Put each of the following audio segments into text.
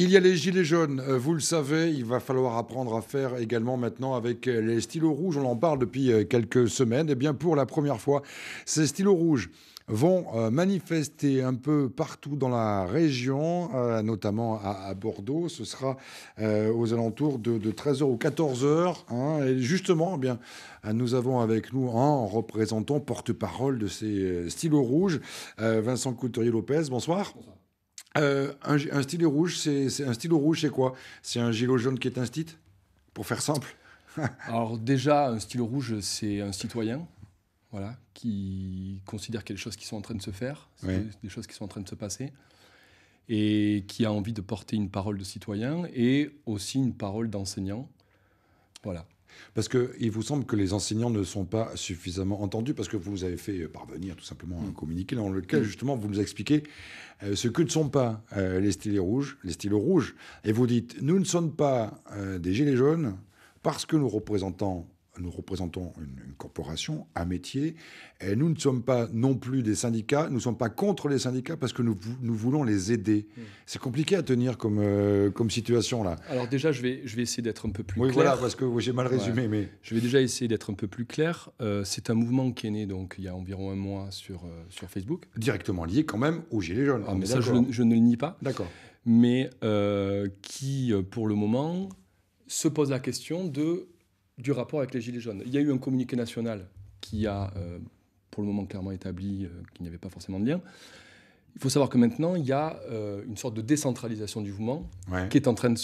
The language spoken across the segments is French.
Il y a les gilets jaunes, euh, vous le savez, il va falloir apprendre à faire également maintenant avec euh, les stylos rouges. On en parle depuis euh, quelques semaines. Et eh bien pour la première fois, ces stylos rouges vont manifester un peu partout dans la région, notamment à, Bordeaux. Ce sera aux alentours de, 13h ou 14h. Hein. Et justement, eh bien, nous avons avec nous un représentant porte-parole de ces stylos rouges, Vincent Couturier-Lopez. Bonsoir. Euh, un, stylo rouge, c'est un stylo rouge, c'est quoi C'est un gilet jaune qui est un pour faire simple. Alors déjà, un stylo rouge, c'est un citoyen, voilà, qui considère qu'il y a choses qui sont en train de se faire, des choses qui sont en train de se passer, et qui a envie de porter une parole de citoyen et aussi une parole d'enseignant, voilà. Parce qu'il vous semble que les enseignants ne sont pas suffisamment entendus, parce que vous avez fait euh, parvenir tout simplement un mm. communiqué dans lequel mm. justement vous nous expliquez euh, ce que ne sont pas euh, les stylos rouges, les stylos rouges, et vous dites nous ne sommes pas des gilets jaunes parce que nous représentons nous représentons une, corporation, un métier, et nous ne sommes pas non plus des syndicats, nous ne sommes pas contre les syndicats parce que nous, nous voulons les aider. Hmm. C'est compliqué à tenir comme, euh, comme situation là. Alors déjà, je vais, je vais essayer d'être un peu plus oui, voilà, parce que j'ai mal résumé. mais Je vais déjà essayer d'être un peu plus clair. Euh, c'est un mouvement qui est né donc, il y a environ un mois sur, euh, sur Facebook. Directement lié quand même aux Gilets jaunes. Ah, mais ça, je, je, ne le nie pas. D'accord. Mais qui, pour le moment, se pose la question de du rapport avec les Gilets jaunes. Il y a eu un communiqué national qui a, euh, pour le moment, clairement établi euh, qu'il n'y avait pas forcément de lien. Il faut savoir que maintenant, il y a euh, une sorte de décentralisation du mouvement qui est en train de,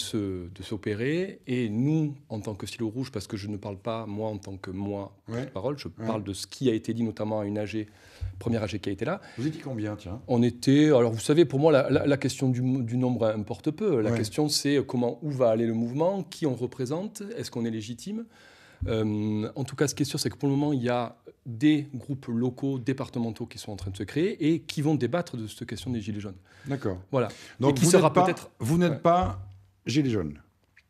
de s'opérer. Et nous, en tant que stylo rouge, parce que je ne parle pas, moi, en tant que moi, parole, je parle de ce qui a été dit notamment à une âgée première AG qui a été là. Vous étiez combien, tiens On était. Alors, vous savez, pour moi, la, la, la question du, du, nombre importe peu. La question, c'est comment, où va aller le mouvement, qui on représente, est-ce qu'on est légitime euh, en tout cas, ce qui est sûr, c'est que pour le moment, il y a des groupes locaux, départementaux qui sont en train de se créer et qui vont débattre de cette question des gilets jaunes. D'accord. Voilà. Donc vous sera peut-être. Vous n'êtes pas Gilets jaunes,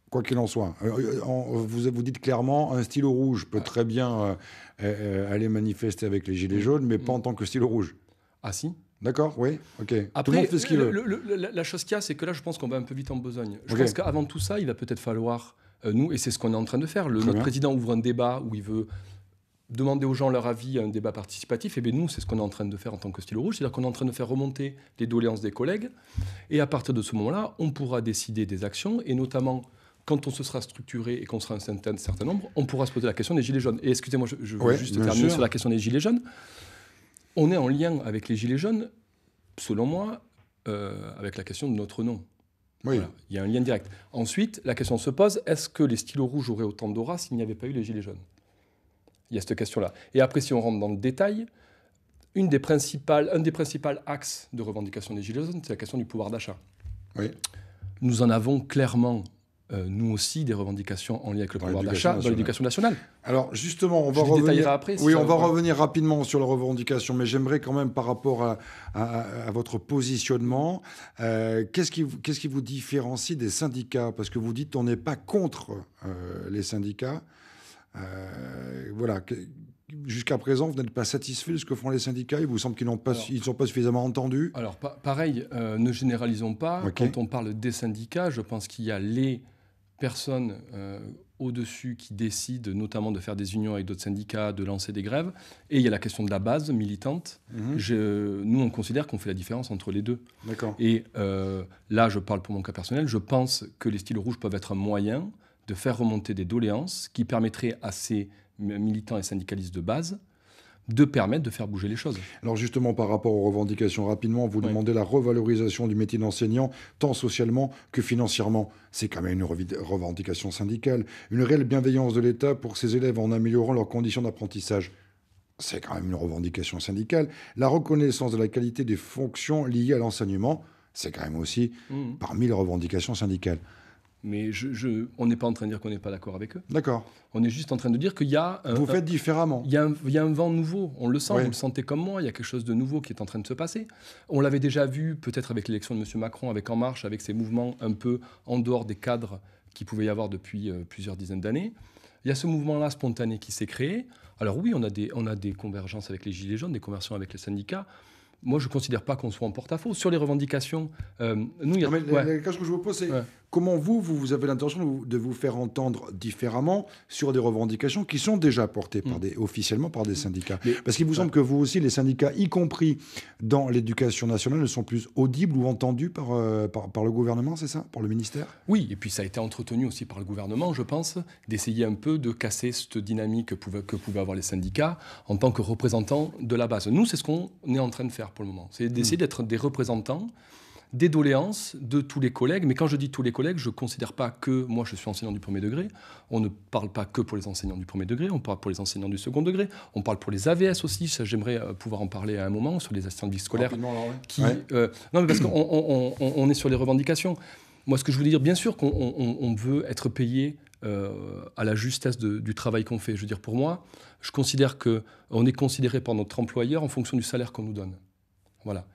quoi qu'il en soit. Euh, euh, vous, vous dites clairement, un stylo rouge peut très bien aller manifester avec les gilets mm. jaunes, mais pas mm. en tant que stylo rouge. Ah si D'accord, oui, ok. tout le monde fait ce qu'il veut. la, chose qu'il y a, c'est que là, je pense qu'on va un peu vite en besogne. Je pense qu'avant tout ça, il va peut-être falloir euh, nous, et c'est ce qu'on est en train de faire. Le, notre président ouvre un débat où il veut demander aux gens leur avis à un débat participatif, et eh bien nous, c'est ce qu'on est en train de faire en tant que stylo rouge, c'est-à-dire qu'on est en train de faire remonter les doléances des collègues, et à partir de ce moment-là, on pourra décider des actions, et notamment quand on se sera structuré et qu'on sera un certain, nombre, on pourra se poser la question des gilets jaunes. Et excusez-moi, je, veux juste terminer sur la question des gilets jaunes. On est en lien avec les gilets jaunes, selon moi, euh, avec la question de notre nom. Il y a un lien direct. Ensuite, la question se pose, est-ce que les stylos rouges auraient autant d'aura s'il n'y avait pas eu les gilets jaunes Il y a cette question-là. Et après, si on rentre dans le détail, une des principales, un des principaux axes de revendication des gilets jaunes, c'est la question du pouvoir d'achat. Nous en avons clairement euh, nous aussi des revendications en lien avec le pouvoir d'achat dans l'éducation nationale. Alors justement, on va revenir. Après, oui, on va revenir rapidement sur les revendications, mais j'aimerais quand même par rapport à, votre positionnement, euh, qu'est-ce qui, qui, vous différencie des syndicats Parce que vous dites on n'est pas contre euh, les syndicats. voilà. Jusqu'à présent, vous n'êtes pas satisfait de ce que font les syndicats. Il vous semble qu'ils ne sont pas suffisamment entendus. Alors, pareil, ne généralisons pas. Quand on parle des syndicats, je pense qu'il y a les personnes euh, au-dessus qui décident notamment de faire des unions avec d'autres syndicats, de lancer des grèves. Et il y a la question de la base militante. Mhm. nous, on considère qu'on fait la différence entre les deux. Et euh, là, je parle pour mon cas personnel, je pense que les stylos rouges peuvent être un moyen de faire remonter des doléances qui permettraient à ces militants et syndicalistes de base de permettre de faire bouger les choses. Alors justement, par rapport aux revendications, rapidement, vous demandez la revalorisation du métier d'enseignant, tant socialement que financièrement. C'est quand même une revendication syndicale, une réelle bienveillance de l'État pour ses élèves en améliorant leurs conditions d'apprentissage. C'est quand même une revendication syndicale. La reconnaissance de la qualité des fonctions liées à l'enseignement, c'est quand même aussi mmh. parmi les revendications syndicales. Mais je, on n'est pas en train de dire qu'on n'est pas d'accord avec eux. D'accord. On est juste en train de dire qu'il y a. Un, Vous faites différemment. Il y, a un, a un vent nouveau. On le sent, vous le sentez comme moi. Il y a quelque chose de nouveau qui est en train de se passer. On l'avait déjà vu, peut-être avec l'élection de M. Macron, avec En Marche, avec ses mouvements un peu en dehors des cadres qu'il pouvait y avoir depuis euh, plusieurs dizaines d'années. Il y a ce mouvement-là spontané qui s'est créé. Alors oui, on a, des, on a des convergences avec les Gilets jaunes, des conversions avec les syndicats moi, je ne considère pas qu'on soit en porte-à-faux. Sur les revendications, euh, nous, il y a... que je veux poser. Comment vous, vous avez l'intention de vous faire entendre différemment sur des revendications qui sont déjà portées par mm. des, officiellement par des syndicats Parce qu'il vous semble ah. que vous aussi, les syndicats, y compris dans l'éducation nationale, ne sont plus audibles ou entendus par, euh, par, le gouvernement, c'est ça Par le ministère Oui, et puis ça a été entretenu aussi par le gouvernement, je pense, d'essayer un peu de casser cette dynamique que pouvaient, que pouvait avoir les syndicats en tant que représentants de la base. Nous, c'est ce qu'on est en train de faire pour le moment, c'est d'essayer mm. d'être des représentants des doléances de tous les collègues. Mais quand je dis tous les collègues, je ne considère pas que moi je suis enseignant du premier degré. On ne parle pas que pour les enseignants du premier degré, on parle pour les enseignants du second degré. On parle pour les AVS aussi. J'aimerais euh, pouvoir en parler à un moment sur les assistants de vie scolaire. Qui, euh, non, mais parce qu'on on, est sur les revendications. Moi, ce que je voulais dire, bien sûr qu'on veut être payé euh, à la justesse du travail qu'on fait. Je veux dire, pour moi, je considère qu'on est considéré par notre employeur en fonction du salaire qu'on nous donne. Voilà.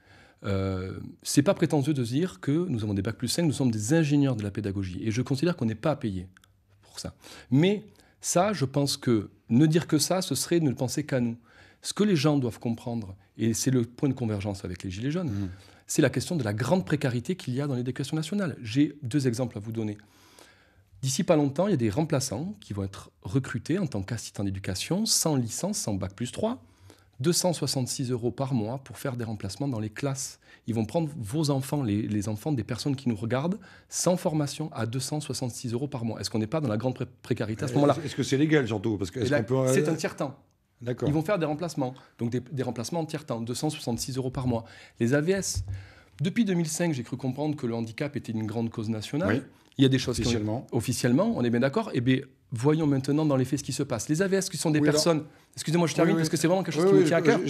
Euh, c'est pas prétentieux de dire que nous avons des bacs plus 5, nous sommes des ingénieurs de la pédagogie. Et je considère qu'on n'est pas payé pour ça. Mais ça, je pense que ne dire que ça, ce serait ne penser qu'à nous. Ce que les gens doivent comprendre, et c'est le point de convergence avec les Gilets jaunes, mmh. c'est la question de la grande précarité qu'il y a dans l'éducation nationale. J'ai deux exemples à vous donner. D'ici pas longtemps, il y a des remplaçants qui vont être recrutés en tant qu'assistants d'éducation sans licence, sans bac plus 3, 266 euros par mois pour faire des remplacements dans les classes. Ils vont prendre vos enfants, les, enfants des personnes qui nous regardent, sans formation à 266 euros par mois. Est-ce qu'on n'est pas dans la grande précarité à ce euh, moment-là Est-ce que c'est légal, surtout euh, C'est un tiers-temps. Ils vont faire des remplacements, donc des, des remplacements en tiers-temps, 266 euros par mois. Les AVS, depuis 2005, j'ai cru comprendre que le handicap était une grande cause nationale. Il y a des choses officiellement. officiellement, on est bien d'accord. Eh bien, voyons maintenant dans les faits ce qui se passe. Les AVS, qui sont des personnes. Excusez-moi, je termine parce que c'est vraiment quelque chose qui me tient à cœur.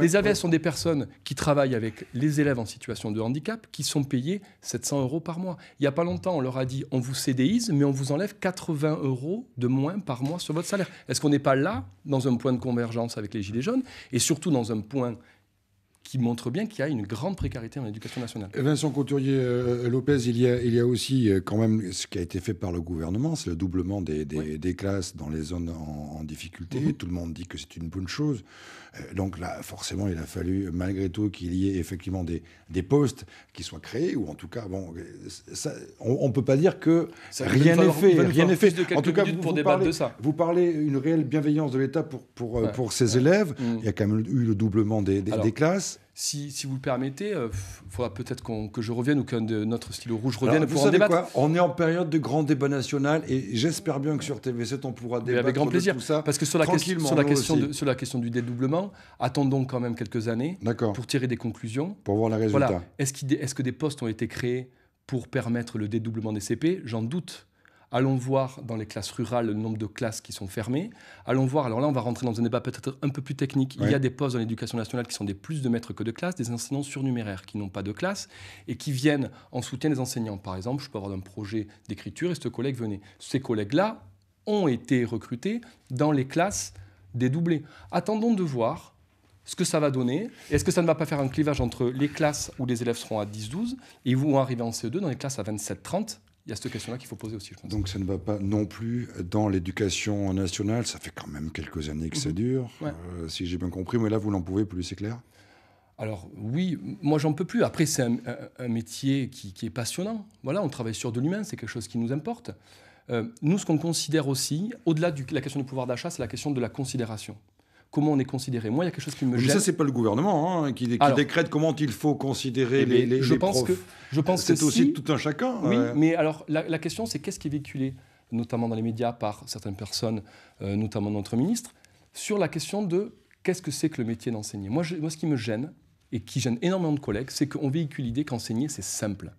Les AVS sont des personnes qui travaillent avec les élèves en situation de handicap qui sont payés 700 euros par mois. Il n'y a pas longtemps, on leur a dit on vous CDIse, mais on vous enlève 80 euros de moins par mois sur votre salaire. Est-ce qu'on n'est pas là dans un point de convergence avec les Gilets jaunes et surtout dans un point qui montre bien qu'il y a une grande précarité en éducation nationale. Vincent Couturier-Lopez, euh, il, y a, il y a aussi euh, quand même ce qui a été fait par le gouvernement, c'est le doublement des, classes dans les zones en, difficulté. Mhm. Tout le monde dit que c'est une bonne chose. Euh, donc là, forcément, il a fallu malgré tout qu'il y ait effectivement des, postes qui soient créés, ou en tout cas, bon, ça, on ne peut pas dire que rien n'est fait. Rien n'est fait. En tout cas, vous, pour vous parlez, de ça. vous parlez une réelle bienveillance de l'État pour, pour, pour ses élèves. Mm. Il y a quand même eu le doublement des, classes si, si, vous le permettez, il euh, faudra peut-être que je revienne ou que de notre stylo rouge revienne pour en débattre. on est en période de grand débat national et j'espère bien que sur TV7 on pourra débattre de tout ça. Parce que sur la, question, sur la question la question du dédoublement, attendons quand même quelques années pour tirer des conclusions. Pour voir les résultats. Est-ce que des postes ont été créés pour permettre le dédoublement des CP J'en doute. Allons voir dans les classes rurales le nombre de classes qui sont fermées. Allons voir, alors là, on va rentrer dans un débat peut-être un peu plus technique. Il y a des postes dans l'éducation nationale qui sont des plus de maîtres que de classes, des enseignants surnuméraires qui n'ont pas de classe et qui viennent en soutien des enseignants. Par exemple, je peux avoir un projet d'écriture et ce collègue venait. Ces collègues-là ont été recrutés dans les classes dédoublées. Attendons de voir ce que ça va donner. Est-ce que ça ne va pas faire un clivage entre les classes où les élèves seront à 10-12 et vous vont arriver en CE2 dans les classes à 27-30 il y a cette question-là qu'il faut poser aussi, je pense. Donc ça ne va pas non plus dans l'éducation nationale. Ça fait quand même quelques années que ça mhm. dure, euh, si j'ai bien compris. Mais là, vous n'en pouvez plus, c'est clair alors oui, moi j'en peux plus. Après, c'est un, métier qui, est passionnant. Voilà, on travaille sur de l'humain, c'est quelque chose qui nous importe. Euh, nous, ce qu'on considère aussi, au-delà de la question du pouvoir d'achat, c'est la question de la considération comment on est considéré. Moi, il y a quelque chose qui me gêne. Mais ça, c'est pas le gouvernement hein, qui, décrète comment il faut considérer eh les, les, je pense Que, je c'est aussi tout un chacun. Oui, euh. mais alors la, question, c'est qu'est-ce qui est véhiculé, notamment dans les médias, par certaines personnes, euh, notamment notre ministre, sur la question de qu'est-ce que c'est que le métier d'enseigner. Moi, moi, ce qui me gêne et qui gêne énormément de collègues, c'est qu'on véhicule l'idée qu'enseigner, c'est simple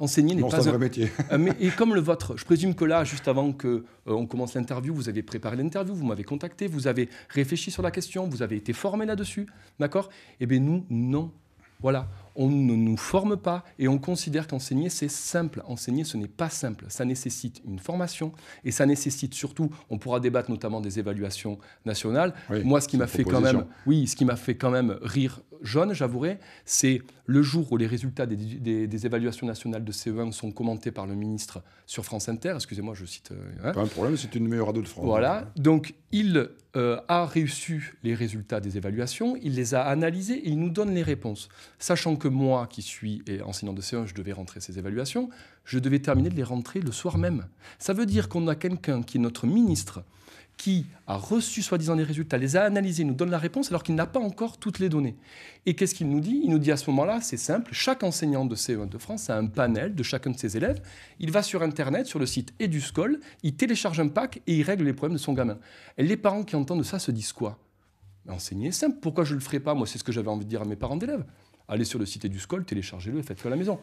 enseigner n'est pas un métier. Euh, mais, et comme le vôtre, je présume que là, juste avant que euh, on commence l'interview, vous avez préparé l'interview, vous m'avez contacté, vous avez réfléchi sur la question, vous avez été formé là-dessus, d'accord Eh bien nous, non. Voilà, on ne nous forme pas et on considère qu'enseigner c'est simple. Enseigner ce n'est pas simple, ça nécessite une formation et ça nécessite surtout, on pourra débattre notamment des évaluations nationales. Moi ce qui m'a fait quand même, oui, ce qui m'a fait quand même rire Jeune, j'avouerai, c'est le jour où les résultats des, évaluations nationales de CE1 sont commentés par le ministre sur France Inter. Excusez-moi, je cite. Euh, hein. Pas un problème, c'est une meilleure ado de France. Voilà. Donc, il euh, a reçu les résultats des évaluations, il les a analysés et il nous donne les réponses. Sachant que moi, qui suis enseignant de ce 1 je devais rentrer ces évaluations, je devais terminer de les rentrer le soir même. Ça veut dire qu'on a quelqu'un qui est notre ministre, qui a reçu soi-disant des résultats, les a analysés, nous donne la réponse alors qu'il n'a pas encore toutes les données. Et qu'est-ce qu'il nous dit Il nous dit à ce moment-là, c'est simple, chaque enseignant de CE1 de France a un panel de chacun de ses élèves. Il va sur Internet, sur le site EduSchool, il télécharge un pack et il règle les problèmes de son gamin. les parents qui entendent ça se disent quoi Enseigner simple, pourquoi je ne le ferai pas Moi, c'est ce que j'avais envie de dire à mes parents d'élèves. Allez sur le site EduSchool, téléchargez-le et faites-le à la maison.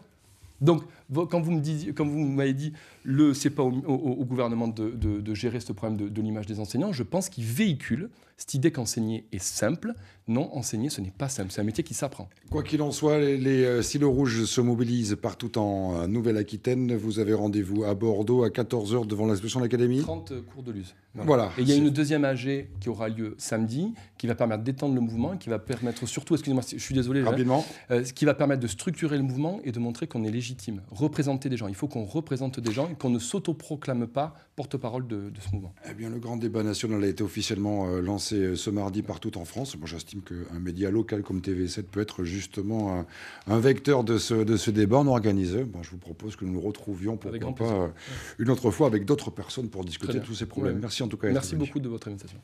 Donc, quand vous m'avez dit, le c'est pas au, gouvernement de, gérer ce problème de, de l'image des enseignants, je pense qu'il véhicule cette idée qu'enseigner est simple. Non, enseigner, ce n'est pas simple. C'est un métier qui s'apprend. Quoi qu'il en soit, les, les euh, silos rouges se mobilisent partout en euh, Nouvelle-Aquitaine. Vous avez rendez-vous à Bordeaux à 14h devant l'institution de l'Académie 30 cours de Luz. Voilà. Et il y a une deuxième AG qui aura lieu samedi, qui va permettre d'étendre le mouvement, qui va permettre surtout, excusez-moi, je suis désolé, rapidement, ce euh, qui va permettre de structurer le mouvement et de montrer qu'on est légitime. Représenter des gens. Il faut qu'on représente des gens et qu'on ne s'autoproclame pas porte-parole de, ce mouvement. Eh bien, le grand débat national a été officiellement lancé euh, ce mardi partout en France. Moi, j'estime qu'un média local comme TV7 peut être justement un, vecteur de ce, de ce débat. non organisé. je vous propose que nous nous retrouvions pour pas euh, une autre fois avec d'autres personnes pour discuter de tous ces problèmes. Merci en tout cas. Merci beaucoup de votre invitation.